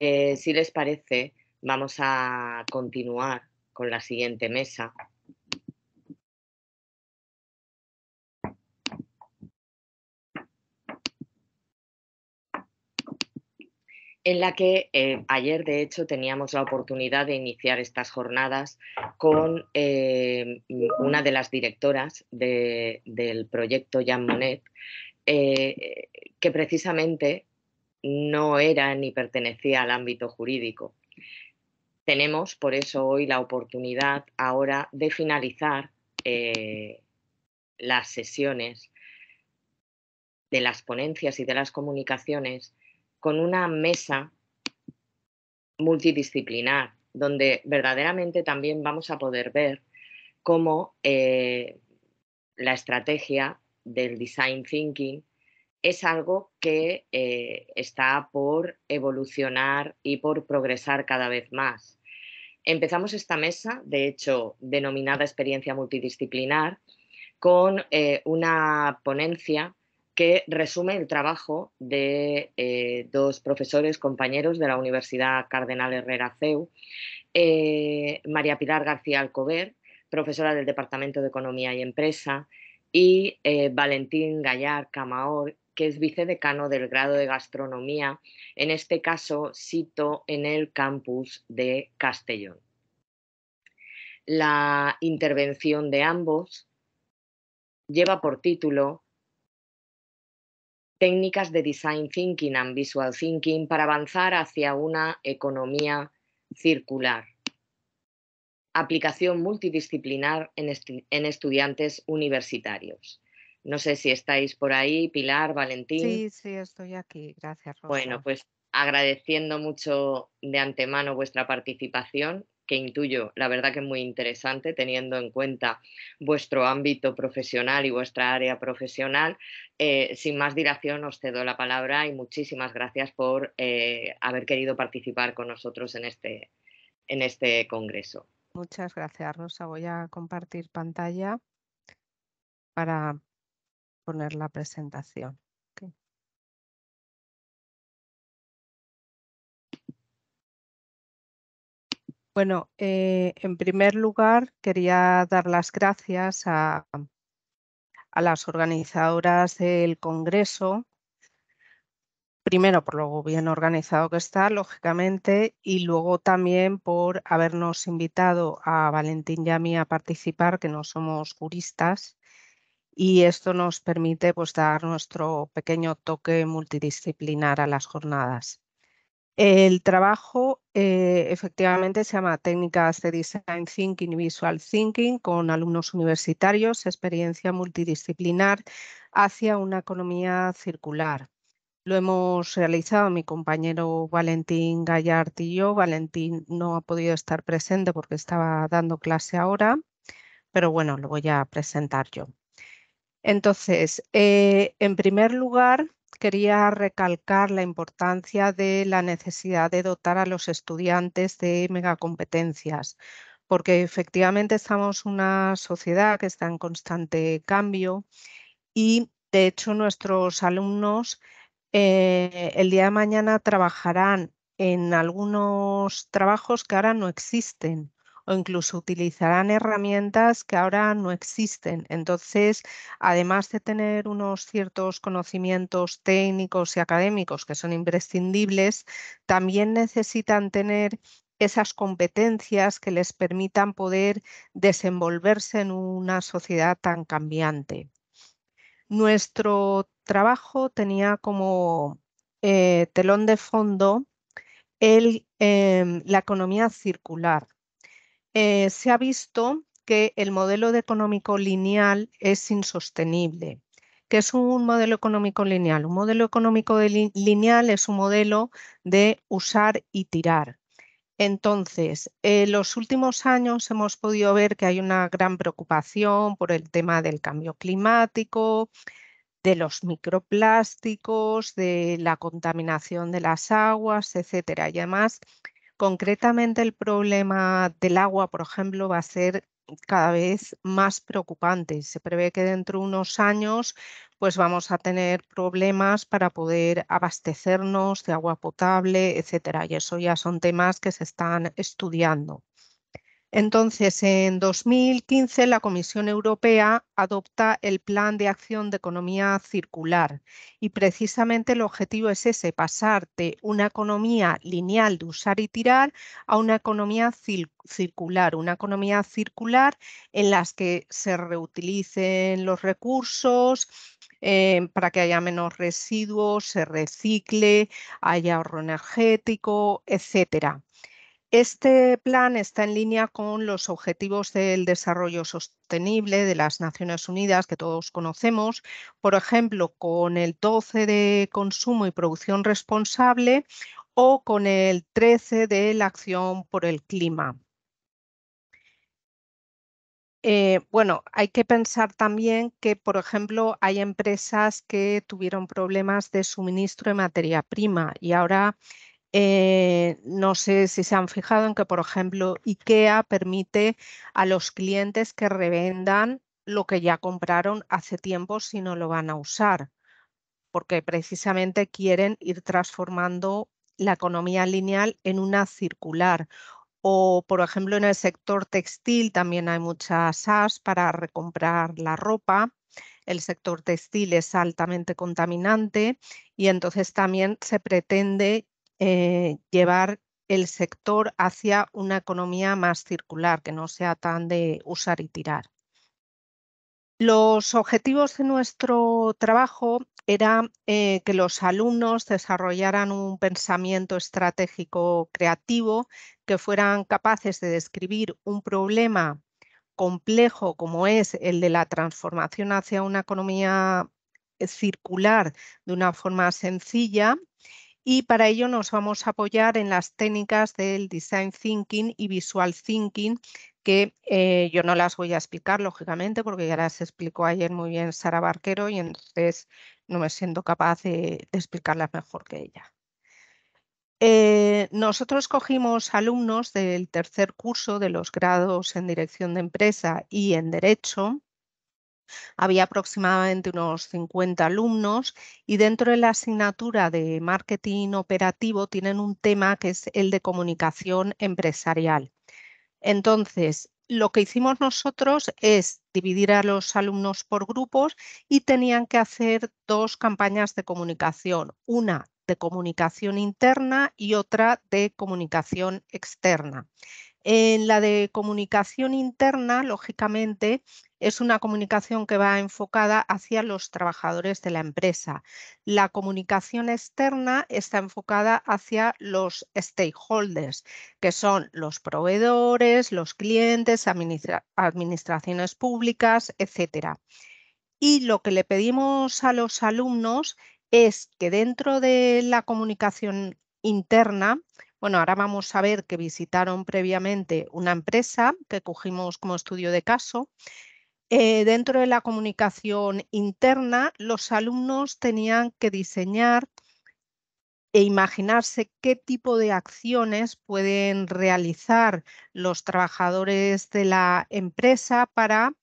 Eh, si les parece, vamos a continuar con la siguiente mesa. en la que eh, ayer, de hecho, teníamos la oportunidad de iniciar estas jornadas con eh, una de las directoras del proyecto Jean Monet, que precisamente no era ni pertenecía al ámbito jurídico. Tenemos por eso hoy la oportunidad ahora de finalizar eh, las sesiones de las ponencias y de las comunicaciones con una mesa multidisciplinar, donde verdaderamente también vamos a poder ver cómo eh, la estrategia del design thinking es algo que eh, está por evolucionar y por progresar cada vez más. Empezamos esta mesa, de hecho, denominada experiencia multidisciplinar, con eh, una ponencia que resume el trabajo de eh, dos profesores compañeros de la Universidad Cardenal Herrera CEU, María Pilar García Alcover, profesora del Departamento de Economía y Empresa, y Valentín Gallar Camaor, que es vicedecano del grado de gastronomía, en este caso sito en el campus de Castellón. La intervención de ambos lleva por título Técnicas de Design Thinking and Visual Thinking para avanzar hacia una economía circular. Aplicación multidisciplinar en estudiantes universitarios. No sé si estáis por ahí, Pilar, Valentín. Sí, sí, estoy aquí. Gracias, Rosa. Bueno, pues agradeciendo mucho de antemano vuestra participación, que intuyo, la verdad que es muy interesante, teniendo en cuenta vuestro ámbito profesional y vuestra área profesional. Eh, sin más dilación, os cedo la palabra y muchísimas gracias por eh, haber querido participar con nosotros en este, en este congreso. Muchas gracias, Rosa. Voy a compartir pantalla para poner la presentación. Bueno, eh, en primer lugar quería dar las gracias a, a las organizadoras del Congreso, primero por lo bien organizado que está, lógicamente, y luego también por habernos invitado a Valentín y a a participar, que no somos juristas, y esto nos permite pues, dar nuestro pequeño toque multidisciplinar a las jornadas. El trabajo eh, efectivamente se llama Técnicas de Design Thinking y Visual Thinking con alumnos universitarios, experiencia multidisciplinar hacia una economía circular. Lo hemos realizado mi compañero Valentín Gallart y yo. Valentín no ha podido estar presente porque estaba dando clase ahora, pero bueno, lo voy a presentar yo. Entonces, eh, en primer lugar, quería recalcar la importancia de la necesidad de dotar a los estudiantes de megacompetencias, porque efectivamente estamos una sociedad que está en constante cambio y de hecho nuestros alumnos eh, el día de mañana trabajarán en algunos trabajos que ahora no existen o incluso utilizarán herramientas que ahora no existen. Entonces, además de tener unos ciertos conocimientos técnicos y académicos que son imprescindibles, también necesitan tener esas competencias que les permitan poder desenvolverse en una sociedad tan cambiante. Nuestro trabajo tenía como eh, telón de fondo el, em, la economía circular, eh, se ha visto que el modelo de económico lineal es insostenible. ¿Qué es un modelo económico lineal? Un modelo económico lineal es un modelo de usar y tirar. Entonces, en eh, los últimos años hemos podido ver que hay una gran preocupación por el tema del cambio climático, de los microplásticos, de la contaminación de las aguas, etcétera. Y además, Concretamente el problema del agua, por ejemplo, va a ser cada vez más preocupante. Se prevé que dentro de unos años pues vamos a tener problemas para poder abastecernos de agua potable, etcétera, y eso ya son temas que se están estudiando. Entonces, en 2015 la Comisión Europea adopta el Plan de Acción de Economía Circular y precisamente el objetivo es ese, pasarte una economía lineal de usar y tirar a una economía circular, una economía circular en las que se reutilicen los recursos, eh, para que haya menos residuos, se recicle, haya ahorro energético, etcétera. Este plan está en línea con los objetivos del desarrollo sostenible de las Naciones Unidas que todos conocemos, por ejemplo, con el 12 de consumo y producción responsable o con el 13 de la acción por el clima. Eh, bueno, hay que pensar también que, por ejemplo, hay empresas que tuvieron problemas de suministro de materia prima y ahora eh, no sé si se han fijado en que, por ejemplo, IKEA permite a los clientes que revendan lo que ya compraron hace tiempo si no lo van a usar, porque precisamente quieren ir transformando la economía lineal en una circular. O, por ejemplo, en el sector textil también hay muchas as para recomprar la ropa el sector textil es altamente contaminante y entonces también se pretende eh, llevar el sector hacia una economía más circular, que no sea tan de usar y tirar. Los objetivos de nuestro trabajo era eh, que los alumnos desarrollaran un pensamiento estratégico creativo, que fueran capaces de describir un problema complejo como es el de la transformación hacia una economía eh, circular de una forma sencilla y para ello nos vamos a apoyar en las técnicas del Design Thinking y Visual Thinking, que eh, yo no las voy a explicar, lógicamente, porque ya las explicó ayer muy bien Sara Barquero y entonces no me siento capaz de, explicarlas mejor que ella. Eh, nosotros cogimos alumnos del tercer curso de los grados en Dirección de Empresa y en Derecho había aproximadamente unos 50 alumnos y dentro de la asignatura de marketing operativo tienen un tema que es el de comunicación empresarial. Entonces, lo que hicimos nosotros es dividir a los alumnos por grupos y tenían que hacer dos campañas de comunicación, una de comunicación interna y otra de comunicación externa. En la de comunicación interna, lógicamente, es una comunicación que va enfocada hacia los trabajadores de la empresa. La comunicación externa está enfocada hacia los stakeholders, que son los proveedores, los clientes, administraciones públicas, etc. Y lo que le pedimos a los alumnos es que dentro de la comunicación interna bueno, ahora vamos a ver que visitaron previamente una empresa que cogimos como estudio de caso. Eh, dentro de la comunicación interna, los alumnos tenían que diseñar e imaginarse qué tipo de acciones pueden realizar los trabajadores de la empresa para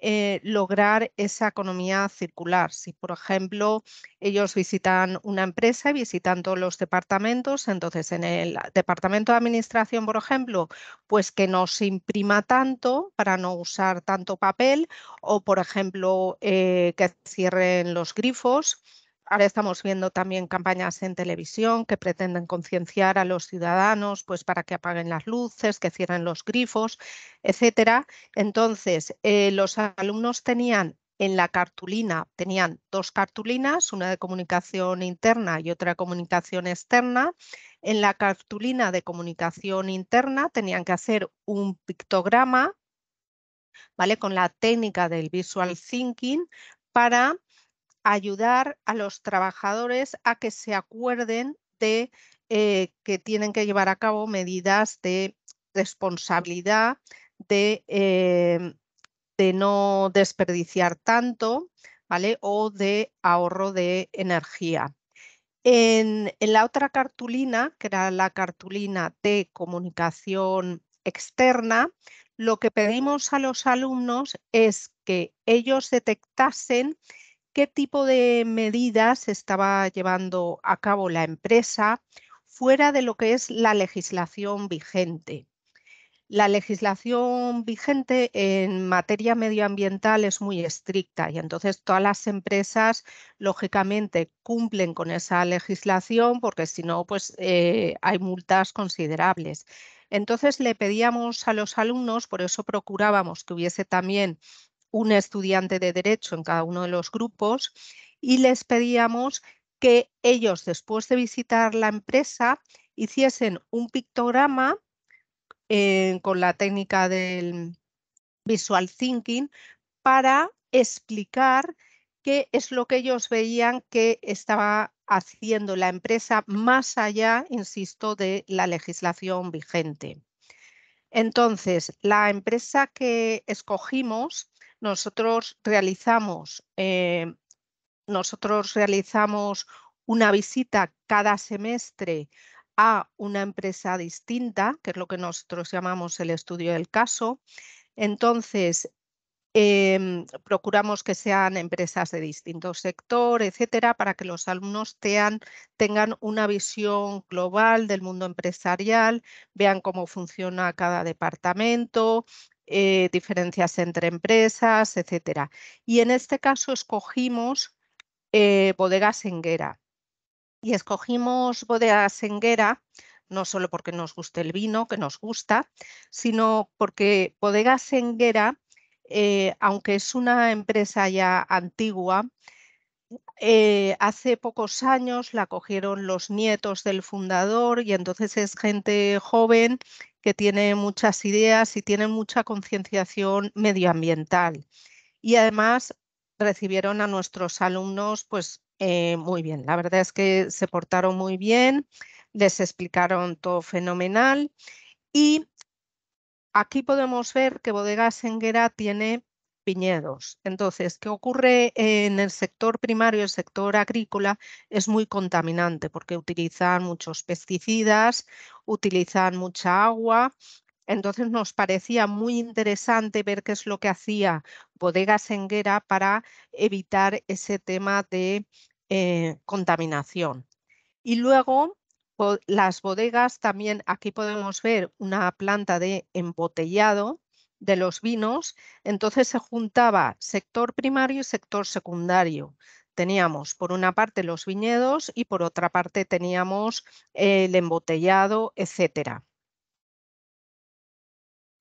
eh, lograr esa economía circular. Si, por ejemplo, ellos visitan una empresa y visitan todos los departamentos, entonces en el departamento de administración, por ejemplo, pues que no se imprima tanto para no usar tanto papel o, por ejemplo, eh, que cierren los grifos Ahora estamos viendo también campañas en televisión que pretenden concienciar a los ciudadanos pues, para que apaguen las luces, que cierren los grifos, etcétera. Entonces, eh, los alumnos tenían en la cartulina, tenían dos cartulinas, una de comunicación interna y otra de comunicación externa. En la cartulina de comunicación interna tenían que hacer un pictograma, ¿vale? Con la técnica del visual thinking para ayudar a los trabajadores a que se acuerden de eh, que tienen que llevar a cabo medidas de responsabilidad, de, em, de no desperdiciar tanto, ¿vale? O de ahorro de energía. en, la otra cartulina, que era la cartulina de comunicación externa, lo que pedimos a los alumnos es que ellos detectasen qué tipo de medidas estaba llevando a cabo la empresa fuera de lo que es la legislación vigente. La legislación vigente en materia medioambiental es muy estricta y entonces todas las empresas lógicamente cumplen con esa legislación porque si no pues eh, hay multas considerables. Entonces le pedíamos a los alumnos, por eso procurábamos que hubiese también un estudiante de derecho en cada uno de los grupos y les pedíamos que ellos, después de visitar la empresa, hiciesen un pictograma eh, con la técnica del visual thinking para explicar qué es lo que ellos veían que estaba haciendo la empresa más allá, insisto, de la legislación vigente. Entonces, la empresa que escogimos nosotros realizamos, eh, nosotros realizamos una visita cada semestre a una empresa distinta, que es lo que nosotros llamamos el estudio del caso. Entonces, em, procuramos que sean empresas de distinto sector, etcétera, para que los alumnos tengan una visión global del mundo empresarial, vean cómo funciona cada departamento, eh, diferencias entre empresas, etcétera. Y en este caso escogimos eh, Bodegas Bodega Senguera. Y escogimos Bodega Senguera no solo porque nos guste el vino, que nos gusta, sino porque Bodega Senguera, eh, aunque es una empresa ya antigua, eh, hace pocos años la cogieron los nietos del fundador y entonces es gente joven que tiene muchas ideas y tiene mucha concienciación medioambiental. Y además recibieron a nuestros alumnos pues eh, muy bien. La verdad es que se portaron muy bien, les explicaron todo fenomenal y aquí podemos ver que Bodegas Enguera tiene entonces, ¿qué ocurre en el sector primario, el sector agrícola? Es muy contaminante porque utilizan muchos pesticidas, utilizan mucha agua. Entonces nos parecía muy interesante ver qué es lo que hacía Bodega Senguera para evitar ese tema de eh, contaminación. Y luego las bodegas también, aquí podemos ver una planta de embotellado de los vinos, entonces se juntaba sector primario y sector secundario. Teníamos por una parte los viñedos y por otra parte teníamos el embotellado, etcétera.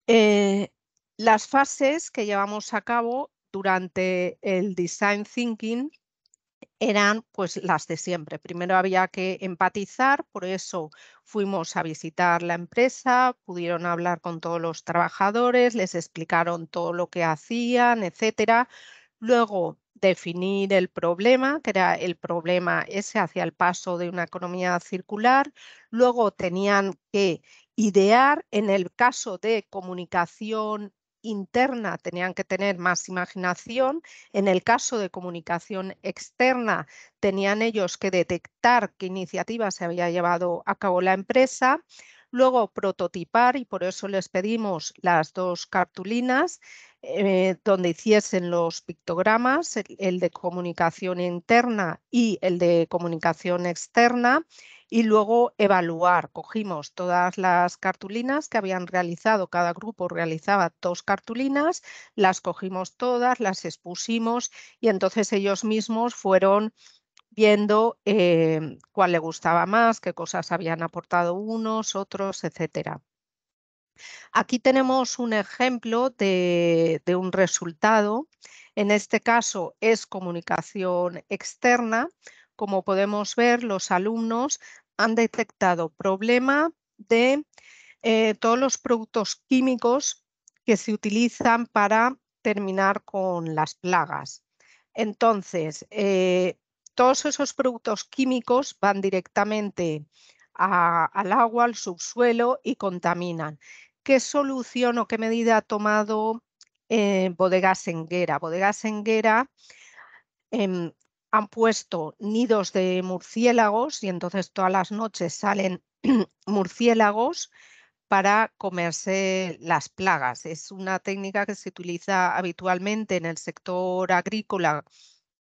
Eh, las fases que llevamos a cabo durante el design thinking eran pues las de siempre. Primero había que empatizar, por eso fuimos a visitar la empresa, pudieron hablar con todos los trabajadores, les explicaron todo lo que hacían, etcétera. Luego definir el problema, que era el problema ese hacia el paso de una economía circular. Luego tenían que idear en el caso de comunicación interna tenían que tener más imaginación, en el caso de comunicación externa tenían ellos que detectar qué iniciativa se había llevado a cabo la empresa, Luego, prototipar, y por eso les pedimos las dos cartulinas eh, donde hiciesen los pictogramas, el de comunicación interna y el de comunicación externa y luego evaluar. Cogimos todas las cartulinas que habían realizado, cada grupo realizaba dos cartulinas, las cogimos todas, las expusimos y entonces ellos mismos fueron viendo eh, cuál le gustaba más, qué cosas habían aportado unos, otros, etcétera. Aquí tenemos un ejemplo de, un resultado. En este caso es comunicación externa. Como podemos ver, los alumnos han detectado problema de eh, todos los productos químicos que se utilizan para terminar con las plagas. Entonces, eh, todos esos productos químicos van directamente al agua, al subsuelo y contaminan. ¿Qué solución o qué medida ha tomado eh, Bodegas Enguera? Bodegas Enguera em, han puesto nidos de murciélagos y entonces todas las noches salen murciélagos para comerse las plagas. Es una técnica que se utiliza habitualmente en el sector agrícola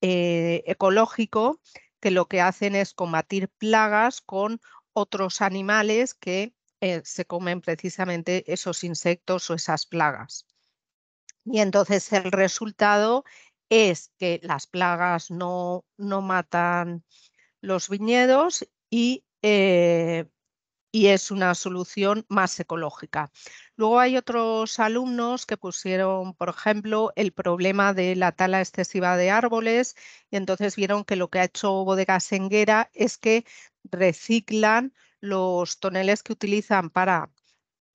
eh, ecológico que lo que hacen es combatir plagas con otros animales que eh, se comen precisamente esos insectos o esas plagas. Y entonces el resultado es que las plagas no, no matan los viñedos y eh, y es una solución más ecológica. Luego hay otros alumnos que pusieron, por ejemplo, el problema de la tala excesiva de árboles y entonces vieron que lo que ha hecho Bodega Senguera es que reciclan los toneles que utilizan para,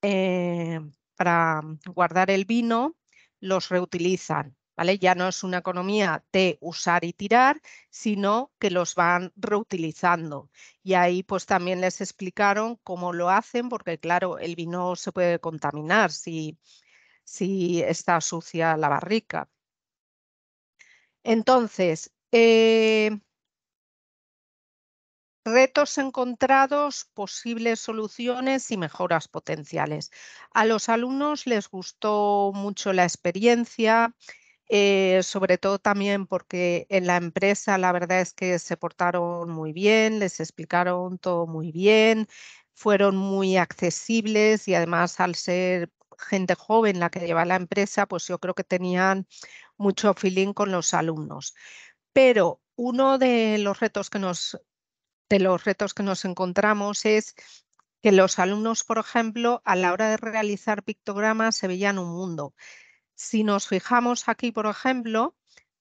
eh, para guardar el vino, los reutilizan. Ya no es una economía de usar y tirar, sino que los van reutilizando. Y ahí pues también les explicaron cómo lo hacen, porque claro, el vino se puede contaminar si, si está sucia la barrica. Entonces, eh, Retos encontrados, posibles soluciones y mejoras potenciales. A los alumnos les gustó mucho la experiencia, eh, sobre todo también porque en la empresa la verdad es que se portaron muy bien, les explicaron todo muy bien, fueron muy accesibles y además al ser gente joven la que lleva la empresa, pues yo creo que tenían mucho feeling con los alumnos. Pero uno de los retos que nos de los retos que nos encontramos es que los alumnos, por ejemplo, a la hora de realizar pictogramas se veían un mundo. Si nos fijamos aquí, por ejemplo,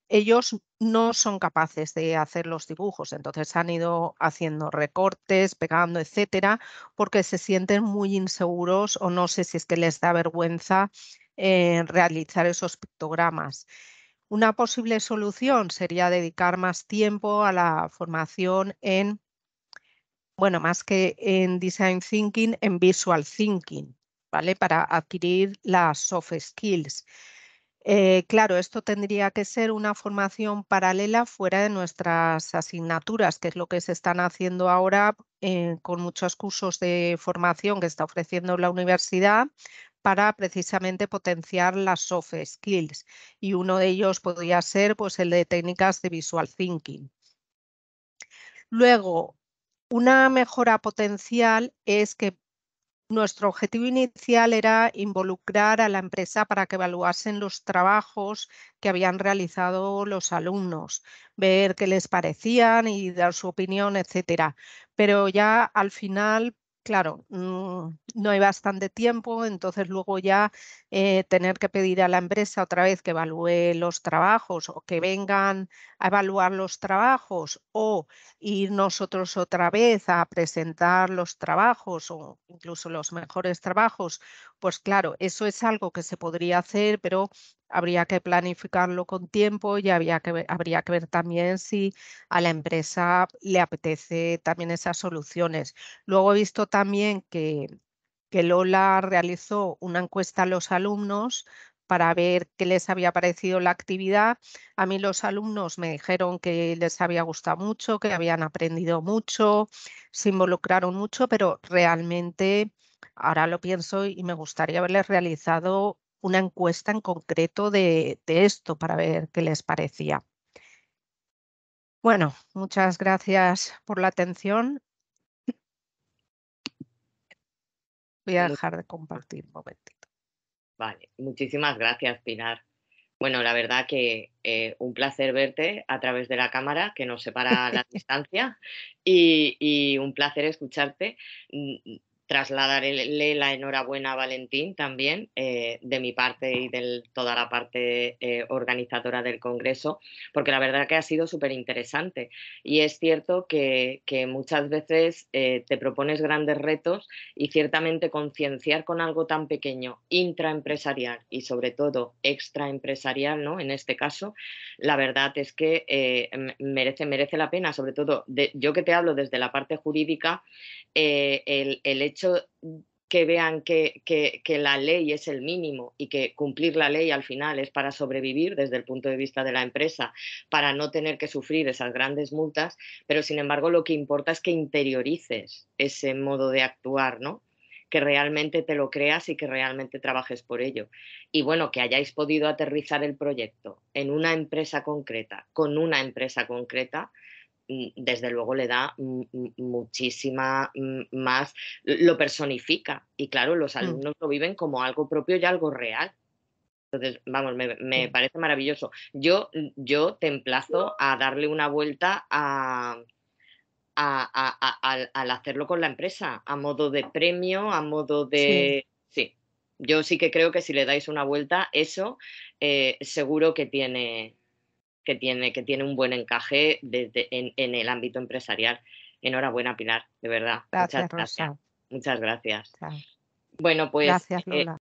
ellos no son capaces de hacer los dibujos, entonces han ido haciendo recortes, pegando, etcétera, porque se sienten muy inseguros o no sé si es que les da vergüenza eh, realizar esos pictogramas. Una posible solución sería dedicar más tiempo a la formación en, bueno, más que en Design Thinking, en Visual Thinking. Para adquirir las soft skills. Eh, claro, esto tendría que ser una formación paralela fuera de nuestras asignaturas, que es lo que se están haciendo ahora eh, con muchos cursos de formación que está ofreciendo la universidad para precisamente potenciar las soft skills. Y uno de ellos podría ser pues, el de técnicas de visual thinking. Luego, una mejora potencial es que nuestro objetivo inicial era involucrar a la empresa para que evaluasen los trabajos que habían realizado los alumnos, ver qué les parecían y dar su opinión, etcétera. Pero ya al final claro, no hay bastante tiempo, entonces luego ya eh, tener que pedir a la empresa otra vez que evalúe los trabajos o que vengan a evaluar los trabajos o ir nosotros otra vez a presentar los trabajos o incluso los mejores trabajos, pues claro, eso es algo que se podría hacer, pero habría que planificarlo con tiempo y había que habría que ver también si a la empresa le apetece también esas soluciones. Luego he visto también que, que Lola realizó una encuesta a los alumnos para ver qué les había parecido la actividad. A mí los alumnos me dijeron que les había gustado mucho, que habían aprendido mucho, se involucraron mucho, pero realmente ahora lo pienso y me gustaría haberles realizado una encuesta en concreto de, esto para ver qué les parecía. Bueno, muchas gracias por la atención. Voy a dejar de compartir un momentito. Vale, muchísimas gracias, Pinar. Bueno, la verdad que eh, un placer verte a través de la cámara que nos separa la distancia y, un placer escucharte. Mm, trasladarle la enhorabuena a Valentín también, eh, de mi parte y de toda la parte eh, organizadora del Congreso, porque la verdad que ha sido súper interesante. Y es cierto que, muchas veces eh, te propones grandes retos y ciertamente concienciar con algo tan pequeño, intraempresarial y sobre todo extraempresarial, ¿no? En este caso, la verdad es que merece, merece la pena, sobre todo yo que te hablo desde la parte jurídica, el hecho que vean que, que, la ley es el mínimo y que cumplir la ley al final es para sobrevivir desde el punto de vista de la empresa, para no tener que sufrir esas grandes multas, pero sin embargo lo que importa es que interiorices ese modo de actuar, ¿no? que realmente te lo creas y que realmente trabajes por ello. Y bueno, que hayáis podido aterrizar el proyecto en una empresa concreta, con una empresa concreta, Mm, desde luego le da mm, mm, muchísima más, lo personifica y claro, los alumnos lo viven como algo propio y algo real. Entonces, vamos, me, parece maravilloso. Yo, yo te emplazo a darle una vuelta a, al, hacerlo con la empresa, a modo de premio, a modo de... Sí, yo sí que creo que si le dais una vuelta, eso eh, seguro que tiene, que tiene, que tiene un buen encaje desde, en, el ámbito empresarial. Enhorabuena, Pilar, de verdad. Muchas gracias. Muchas gracias. Bueno, pues gracias, eh, Lola.